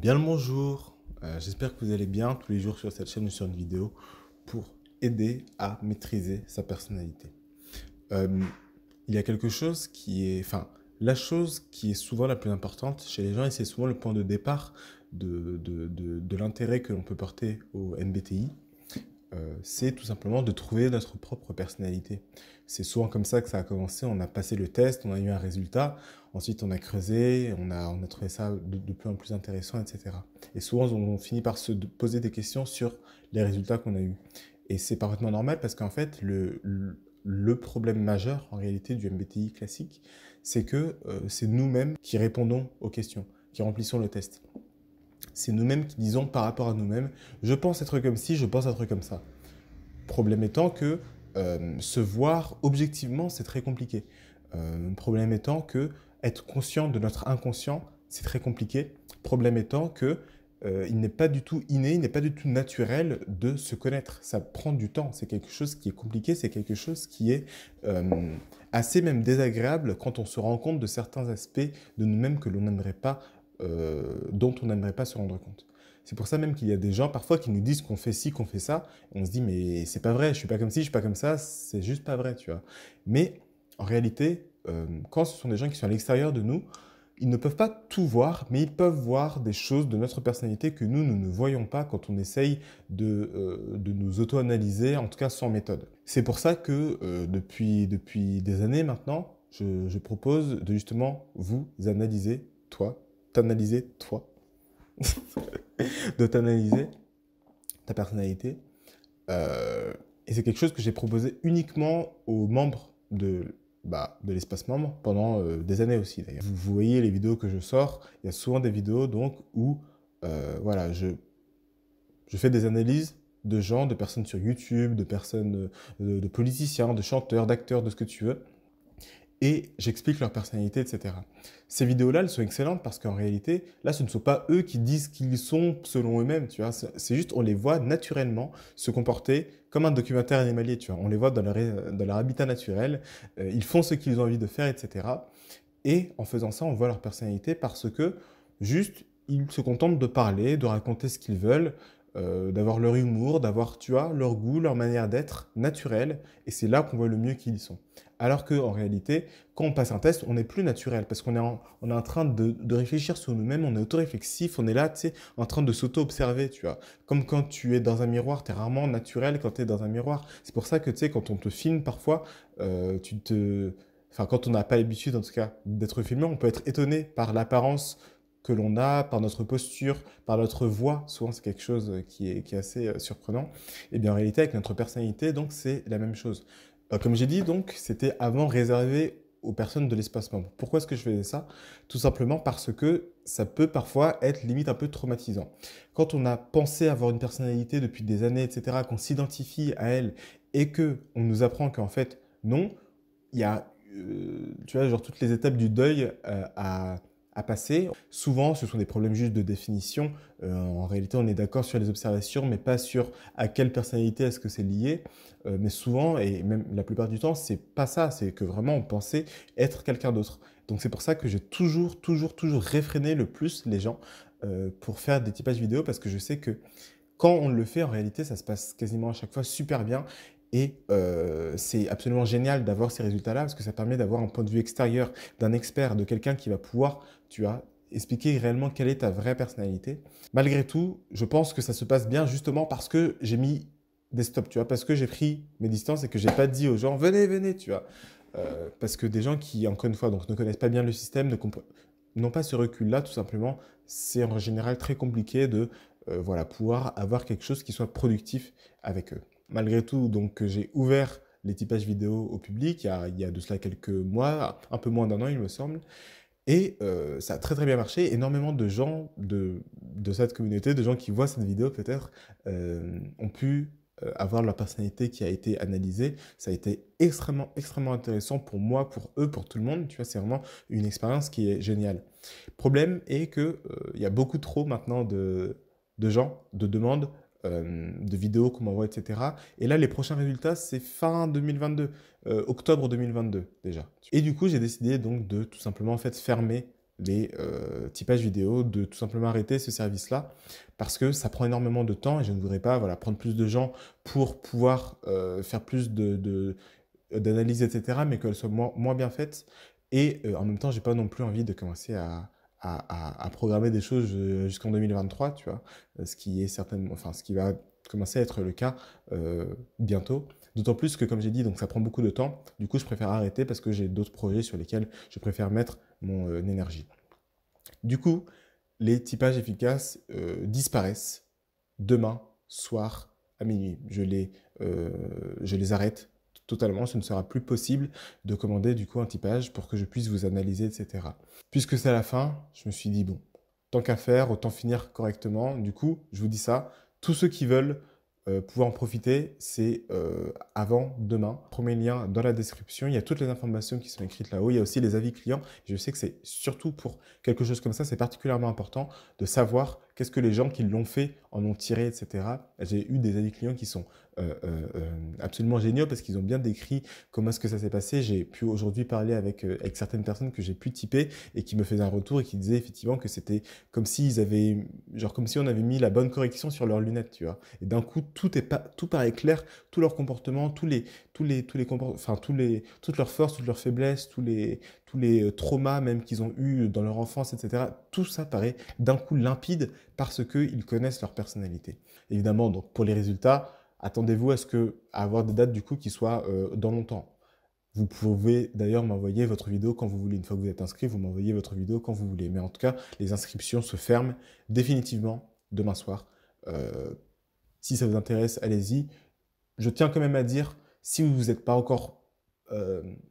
Bien le bonjour, euh, j'espère que vous allez bien. Tous les jours sur cette chaîne, ou sur une vidéo pour aider à maîtriser sa personnalité. Euh, il y a quelque chose qui est, enfin, la chose qui est souvent la plus importante chez les gens, et c'est souvent le point de départ de l'intérêt que l'on peut porter au MBTI, euh, c'est tout simplement de trouver notre propre personnalité. C'est souvent comme ça que ça a commencé. On a passé le test, on a eu un résultat, ensuite on a creusé, on a, trouvé ça de, plus en plus intéressant, etc. Et souvent on, finit par se poser des questions sur les résultats qu'on a eus. Et c'est parfaitement normal parce qu'en fait, le, problème majeur en réalité du MBTI classique, c'est que euh, c'est nous-mêmes qui répondons aux questions, qui remplissons le test c'est nous-mêmes qui disons par rapport à nous-mêmes, je pense être comme ci, je pense être comme ça. Problème étant que euh, se voir objectivement, c'est très compliqué. Euh, problème étant que être conscient de notre inconscient, c'est très compliqué. Problème étant que euh, il n'est pas du tout inné, il n'est pas du tout naturel de se connaître. Ça prend du temps. C'est quelque chose qui est compliqué, c'est quelque chose qui est euh, assez même désagréable quand on se rend compte de certains aspects de nous-mêmes que l'on n'aimerait pas euh, dont on n'aimerait pas se rendre compte. C'est pour ça même qu'il y a des gens parfois qui nous disent qu'on fait ci, qu'on fait ça. On se dit mais c'est pas vrai, je suis pas comme ci, je suis pas comme ça, c'est juste pas vrai, tu vois. Mais en réalité, euh, quand ce sont des gens qui sont à l'extérieur de nous, ils ne peuvent pas tout voir, mais ils peuvent voir des choses de notre personnalité que nous, nous ne voyons pas quand on essaye de, euh, de nous auto-analyser, en tout cas sans méthode. C'est pour ça que depuis, depuis des années maintenant, je, je propose de justement vous analyser, toi, t'analyser toi, de t'analyser ta personnalité. Euh, et c'est quelque chose que j'ai proposé uniquement aux membres de, bah, de l'espace membre pendant euh, des années aussi d'ailleurs. Vous voyez les vidéos que je sors, il y a souvent des vidéos donc où euh, voilà, je, je fais des analyses de gens, de personnes sur YouTube, de personnes, de politiciens, de chanteurs, d'acteurs, de ce que tu veux et j'explique leur personnalité, etc. Ces vidéos-là, elles sont excellentes parce qu'en réalité, là, ce ne sont pas eux qui disent qu'ils sont selon eux-mêmes, tu vois. C'est juste, on les voit naturellement se comporter comme un documentaire animalier, tu vois. On les voit dans leur, habitat naturel, euh, ils font ce qu'ils ont envie de faire, etc. Et en faisant ça, on voit leur personnalité parce que juste, ils se contentent de parler, de raconter ce qu'ils veulent, euh, d'avoir leur humour, d'avoir, tu vois, leur goût, leur manière d'être naturelle. Et c'est là qu'on voit le mieux qui ils sont. Alors qu'en réalité, quand on passe un test, on n'est plus naturel parce qu'on est, en, est en train de, réfléchir sur nous-mêmes, on est auto on est là, tu sais, en train de s'auto-observer, tu vois. Comme quand tu es dans un miroir, tu es rarement naturel quand tu es dans un miroir. C'est pour ça que, tu sais, quand on te filme parfois, euh, tu te... Enfin, quand on n'a pas l'habitude, en tout cas, d'être filmé, on peut être étonné par l'apparence que l'on a, par notre posture, par notre voix, souvent c'est quelque chose euh, qui est, assez euh, surprenant, et bien en réalité avec notre personnalité, donc c'est la même chose. Euh, comme j'ai dit, donc c'était avant réservé aux personnes de l'espace membre. Pourquoi est-ce que je faisais ça Tout simplement parce que ça peut parfois être limite un peu traumatisant. Quand on a pensé avoir une personnalité depuis des années, etc., qu'on s'identifie à elle et que on nous apprend qu'en fait non, il y a, tu vois, genre toutes les étapes du deuil à à passer. Souvent, ce sont des problèmes juste de définition. Euh, en réalité, on est d'accord sur les observations, mais pas sur à quelle personnalité est-ce que c'est lié. Euh, mais souvent, et même la plupart du temps, c'est pas ça. C'est que vraiment, on pensait être quelqu'un d'autre. Donc c'est pour ça que j'ai toujours, toujours, toujours réfréné le plus les gens euh, pour faire des typages vidéo parce que je sais que quand on le fait, en réalité, ça se passe quasiment à chaque fois super bien et euh, c'est absolument génial d'avoir ces résultats-là parce que ça permet d'avoir un point de vue extérieur d'un expert, de quelqu'un qui va pouvoir, tu as, expliquer réellement quelle est ta vraie personnalité. Malgré tout, je pense que ça se passe bien justement parce que j'ai mis des stops, tu vois, parce que j'ai pris mes distances et que je j'ai pas dit aux gens venez, venez, tu vois. Euh, parce que des gens qui, encore une fois, donc, ne connaissent pas bien le système, n'ont pas ce recul-là, tout simplement, c'est en général très compliqué de euh, voilà, pouvoir avoir quelque chose qui soit productif avec eux malgré tout, donc j'ai ouvert les typages vidéo au public il y, a, de cela quelques mois, un peu moins d'un an, il me semble. Et euh, ça a très très bien marché. Énormément de gens de, cette communauté, de gens qui voient cette vidéo peut-être, euh, ont pu euh, avoir leur personnalité qui a été analysée. Ça a été extrêmement extrêmement intéressant pour moi, pour eux, pour tout le monde. Tu vois, c'est vraiment une expérience qui est géniale. Problème est que il y a beaucoup trop maintenant de, de gens, de demandes euh, de vidéos qu'on m'envoie, etc. Et là, les prochains résultats, c'est fin 2022, euh, octobre 2022 déjà. Et du coup, j'ai décidé donc de tout simplement en fait fermer les euh, typages vidéo, de tout simplement arrêter ce service-là parce que ça prend énormément de temps et je ne voudrais pas voilà, prendre plus de gens pour pouvoir euh, faire plus de etc., mais qu'elles soient moins, moins bien faites. Et en même temps, j'ai pas non plus envie de commencer à, à, programmer des choses euh, jusqu'en 2023, tu vois, euh, ce qui est certainement, enfin, ce qui va commencer à être le cas euh, bientôt. D'autant plus que, comme j'ai dit, donc ça prend beaucoup de temps. Du coup, je préfère arrêter parce que j'ai d'autres projets sur lesquels je préfère mettre mon énergie. Du coup, les typages efficaces disparaissent demain soir à minuit. Je les, je les arrête totalement, ce ne sera plus possible de commander du coup un typage pour que je puisse vous analyser, etc. Puisque c'est la fin, je me suis dit, bon, tant qu'à faire, autant finir correctement. Du coup, je vous dis ça, tous ceux qui veulent euh, pouvoir en profiter, c'est euh, avant demain. Premier lien dans la description. Il y a toutes les informations qui sont écrites là-haut. Il y a aussi les avis clients. Je sais que c'est surtout pour quelque chose comme ça, c'est particulièrement important de savoir qu'est-ce que les gens qui l'ont fait en ont tiré, etc. J'ai eu des amis clients qui sont euh, euh, euh, absolument géniaux parce qu'ils ont bien décrit comment est-ce que ça s'est passé. J'ai pu aujourd'hui parler avec, certaines personnes que j'ai pu typer et qui me faisaient un retour et qui disaient effectivement que c'était comme s'ils avaient, genre comme si on avait mis la bonne correction sur leurs lunettes, tu vois. Et d'un coup, tout est tout paraît clair, tout leur comportement, tous les, tous les, tous les, enfin tous les, toutes leurs forces, toutes leurs faiblesses, tous les, tous les euh, traumas même qu'ils ont eu dans leur enfance, etc. Tout ça paraît d'un coup limpide parce qu'ils connaissent leur personnalité. Évidemment, donc pour les résultats, attendez-vous à ce que avoir des dates du coup qui soient euh, dans longtemps. Vous pouvez d'ailleurs m'envoyer votre vidéo quand vous voulez. Une fois que vous êtes inscrit, vous m'envoyez votre vidéo quand vous voulez. Mais en tout cas, les inscriptions se ferment définitivement demain soir. Euh, si ça vous intéresse, allez-y. Je tiens quand même à dire, si vous n'êtes pas encore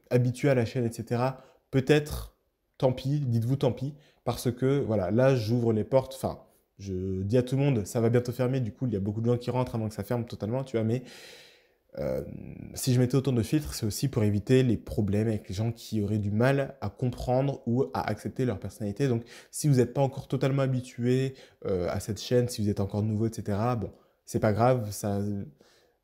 habitué à la chaîne, etc., peut-être, tant pis, dites-vous tant pis, parce que voilà, là, j'ouvre les portes, enfin, je dis à tout le monde, ça va bientôt fermer, du coup, il y a beaucoup de gens qui rentrent avant que ça ferme totalement, tu vois, mais euh, si je mettais autant de filtres, c'est aussi pour éviter les problèmes avec les gens qui auraient du mal à comprendre ou à accepter leur personnalité. Donc, si vous n'êtes pas encore totalement habitué euh, à cette chaîne, si vous êtes encore nouveau, etc., bon, c'est pas grave, ça,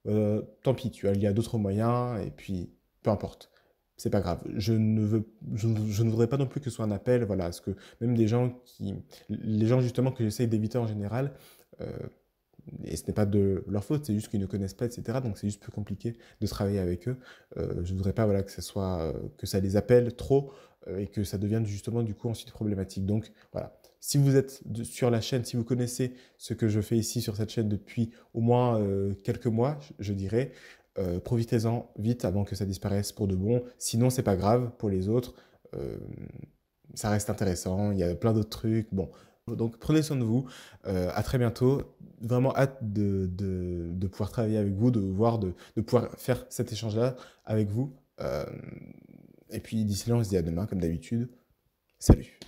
euh, tant pis, tu vois, il y a d'autres moyens, et puis peu importe c'est pas grave. Je ne, veux, je, ne voudrais pas non plus que ce soit un appel, voilà, parce que même des gens qui, les gens justement que j'essaye d'éviter en général, euh, et ce n'est pas de leur faute, c'est juste qu'ils ne connaissent pas, etc. Donc c'est juste plus compliqué de travailler avec eux. Euh, je ne voudrais pas, voilà, que ça soit, euh, que ça les appelle trop et que ça devienne justement du coup ensuite problématique. Donc voilà. Si vous êtes sur la chaîne, si vous connaissez ce que je fais ici sur cette chaîne depuis au moins quelques mois, je, dirais, euh, profitez-en vite avant que ça disparaisse pour de bon. Sinon, c'est pas grave pour les autres. Euh, ça reste intéressant. Il y a plein d'autres trucs. Bon, donc prenez soin de vous. Euh, à très bientôt. Vraiment hâte de, de, pouvoir travailler avec vous, de voir, de, de pouvoir faire cet échange-là avec vous. et puis d'ici là, on se dit à demain, comme d'habitude. Salut.